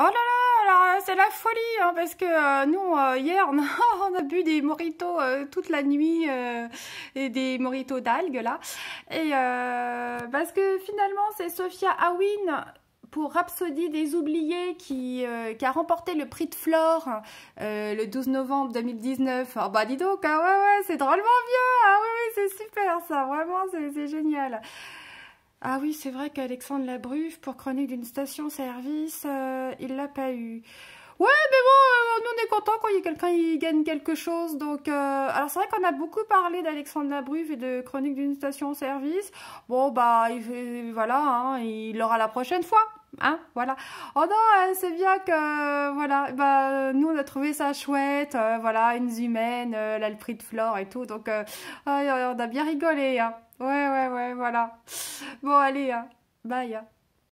Oh là là, euh, c'est la folie, hein, parce que euh, nous, euh, hier, on a, on a, bu des moritos toute la nuit, et des moritos d'algues, là. Et parce que finalement, c'est Sophia Awin pour Rhapsody des Oubliés qui, qui, a remporté le prix de Flore le 12 novembre 2019. Oh bah dis donc, ah ouais ouais, c'est drôlement vieux, ah oui, ouais c'est super ça, vraiment c'est génial. Ah oui, c'est vrai qu'Alexandre Labruve, pour chronique d'une station-service, euh, il l'a pas eu. Ouais, mais bon, euh, nous on est content quand il y a quelqu'un qui gagne quelque chose. Donc, euh, alors c'est vrai qu'on a beaucoup parlé d'Alexandre Labruve et de chronique d'une station-service. Bon, bah, il, voilà, hein, il l'aura la prochaine fois. Hein, voilà. Oh non, euh, c'est bien que, euh, voilà, bah, euh, nous, on a trouvé ça chouette, voilà, une humaine, euh, de Flore et tout, donc, oh, on a bien rigolé, hein. Ouais, ouais, ouais, voilà. Bon, allez, hein. Bye, hein.